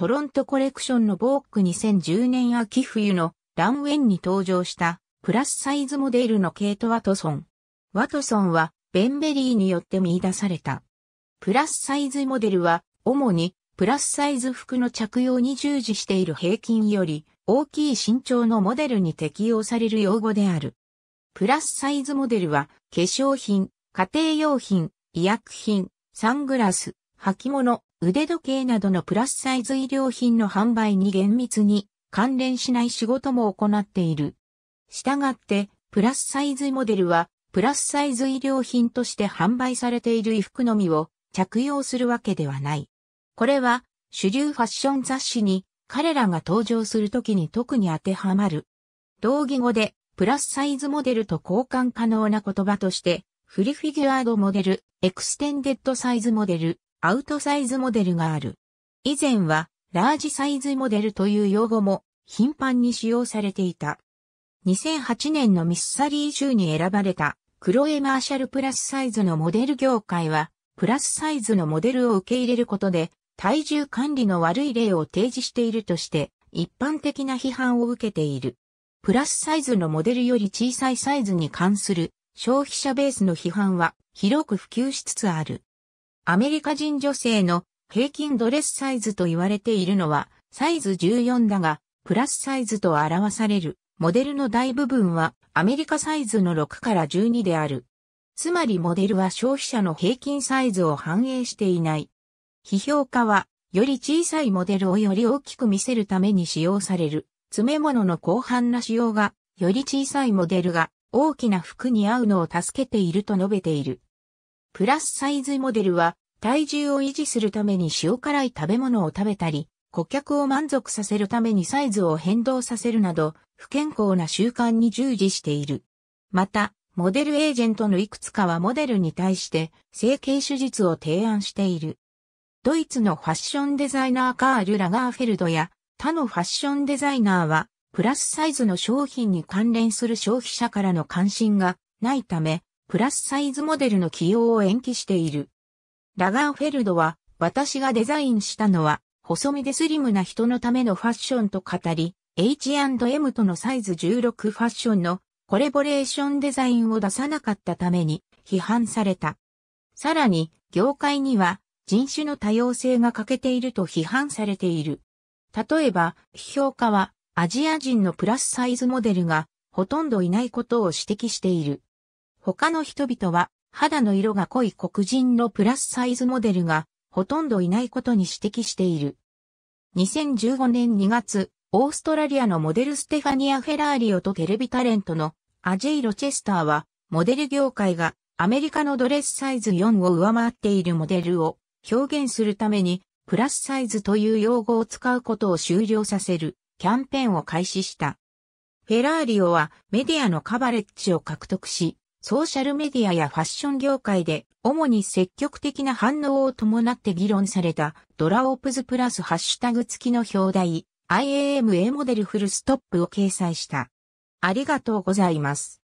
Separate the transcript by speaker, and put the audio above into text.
Speaker 1: トロントコレクションのボーク2010年秋冬のランウェンに登場したプラスサイズモデルのケイト・ワトソン。ワトソンはベンベリーによって見出された。プラスサイズモデルは主にプラスサイズ服の着用に従事している平均より大きい身長のモデルに適用される用語である。プラスサイズモデルは化粧品、家庭用品、医薬品、サングラス、履物、腕時計などのプラスサイズ衣料品の販売に厳密に関連しない仕事も行っている。従って、プラスサイズモデルは、プラスサイズ衣料品として販売されている衣服のみを着用するわけではない。これは、主流ファッション雑誌に彼らが登場するときに特に当てはまる。同義語で、プラスサイズモデルと交換可能な言葉として、フリフィギュアードモデル、エクステンデッドサイズモデル、アウトサイズモデルがある。以前はラージサイズモデルという用語も頻繁に使用されていた。2008年のミスサリー州に選ばれたクロエマーシャルプラスサイズのモデル業界はプラスサイズのモデルを受け入れることで体重管理の悪い例を提示しているとして一般的な批判を受けている。プラスサイズのモデルより小さいサイズに関する消費者ベースの批判は広く普及しつつある。アメリカ人女性の平均ドレスサイズと言われているのは、サイズ14だが、プラスサイズと表される、モデルの大部分は、アメリカサイズの6から12である。つまりモデルは消費者の平均サイズを反映していない。批評家は、より小さいモデルをより大きく見せるために使用される、詰め物の広範な使用が、より小さいモデルが大きな服に合うのを助けていると述べている。プラスサイズモデルは体重を維持するために塩辛い食べ物を食べたり、顧客を満足させるためにサイズを変動させるなど、不健康な習慣に従事している。また、モデルエージェントのいくつかはモデルに対して整形手術を提案している。ドイツのファッションデザイナーカール・ラガーフェルドや他のファッションデザイナーはプラスサイズの商品に関連する消費者からの関心がないため、プラスサイズモデルの起用を延期している。ラガーフェルドは、私がデザインしたのは、細身でスリムな人のためのファッションと語り、H&M とのサイズ16ファッションのコレボレーションデザインを出さなかったために批判された。さらに、業界には人種の多様性が欠けていると批判されている。例えば、批評家はアジア人のプラスサイズモデルがほとんどいないことを指摘している。他の人々は肌の色が濃い黒人のプラスサイズモデルがほとんどいないことに指摘している。2015年2月、オーストラリアのモデルステファニア・フェラーリオとテレビタレントのアジェイ・ロチェスターは、モデル業界がアメリカのドレスサイズ4を上回っているモデルを表現するために、プラスサイズという用語を使うことを終了させるキャンペーンを開始した。フェラーリオはメディアのカバレッジを獲得し、ソーシャルメディアやファッション業界で主に積極的な反応を伴って議論されたドラオプズプラスハッシュタグ付きの表題 IAMA モデルフルストップを掲載した。ありがとうございます。